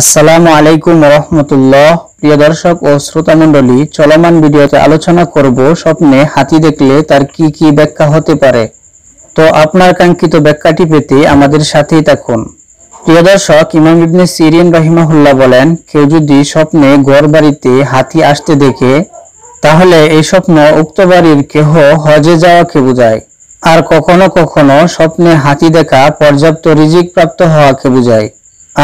আসসালামু আলাইকুম রহমতুল্লাহ প্রিয় দর্শক ও শ্রোতামণ্ডলী চলমান ভিডিওতে আলোচনা করব স্বপ্নে হাতি দেখলে তার কি কি ব্যাখ্যা হতে পারে তো আপনার কাঙ্ক্ষিত ব্যাখ্যাটি পেতে আমাদের সাথেই থাকুন প্রিয় দর্শক ইমাম ইবনে সিরিয়ান রহিমাহুল্লাহ বলেন কেউ যদি স্বপ্নে ঘর বাড়িতে হাতি আসতে দেখে তাহলে এই স্বপ্ন উক্ত বাড়ির কেহ হজে যাওয়াকে বোঝায় আর কখনো কখনো স্বপ্নে হাতি দেখা পর্যাপ্ত রিজিক প্রাপ্ত হওয়াকে বোঝায়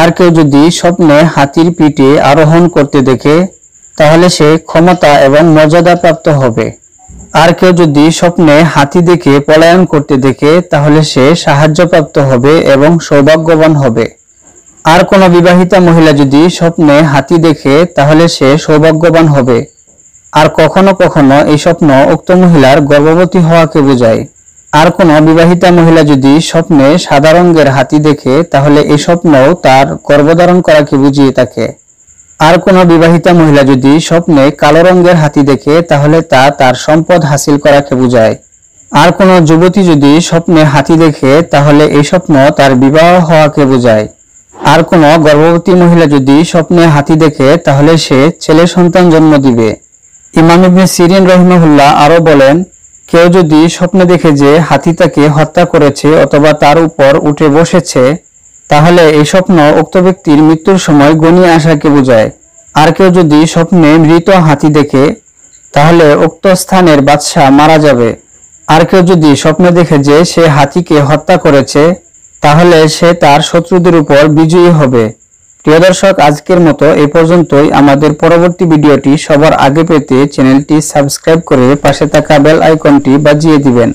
আর কেউ যদি স্বপ্নে হাতির পিঠে আরোহণ করতে দেখে তাহলে সে ক্ষমতা এবং মর্যাদা প্রাপ্ত হবে আর কেউ যদি স্বপ্নে হাতি দেখে পলায়ন করতে দেখে তাহলে সে সাহায্যপ্রাপ্ত হবে এবং সৌভাগ্যবান হবে আর কোনো বিবাহিতা মহিলা যদি স্বপ্নে হাতি দেখে তাহলে সে সৌভাগ্যবান হবে আর কখনো কখনো এই স্বপ্ন উক্ত মহিলার গর্ভবতী হওয়াকে বোঝায় আর কোনো বিবাহিতা মহিলা যদি স্বপ্নে সাদা রঙের হাতি দেখে তাহলে এই স্বপ্নও তার গর্ভধারণ করাকে বুঝিয়ে থাকে আর কোনো বিবাহিতা মহিলা যদি স্বপ্নে কালো রঙের হাতি দেখে তাহলে তা তার সম্পদ হাসিল করাকে বুঝায় আর কোনো যুবতী যদি স্বপ্নে হাতি দেখে তাহলে এই স্বপ্ন তার বিবাহ হওয়াকে বোঝায় আর কোনো গর্ভবতী মহিলা যদি স্বপ্নে হাতি দেখে তাহলে সে ছেলে সন্তান জন্ম দিবে ইমাম ইবনে সিরিন রহিমাহুল্লাহ আরও বলেন কেউ যদি স্বপ্নে দেখে যে হাতি তাকে হত্যা করেছে অথবা তার উপর উঠে বসেছে তাহলে এই স্বপ্ন উক্ত ব্যক্তির মৃত্যুর সময় গণিয়ে আসাকে বোঝায় আর কেউ যদি স্বপ্নে মৃত হাতি দেখে তাহলে উক্ত স্থানের বাদশাহ মারা যাবে আর কেউ যদি স্বপ্নে দেখে যে সে হাতিকে হত্যা করেছে তাহলে সে তার শত্রুদের উপর বিজয়ী হবে প্রিয় দর্শক আজকের মতো এ পর্যন্তই আমাদের পরবর্তী ভিডিওটি সবার আগে পেতে চ্যানেলটি সাবস্ক্রাইব করে পাশে থাকা বেল আইকনটি বাজিয়ে দিবেন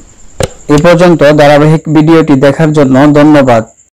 এ পর্যন্ত ধারাবাহিক ভিডিওটি দেখার জন্য ধন্যবাদ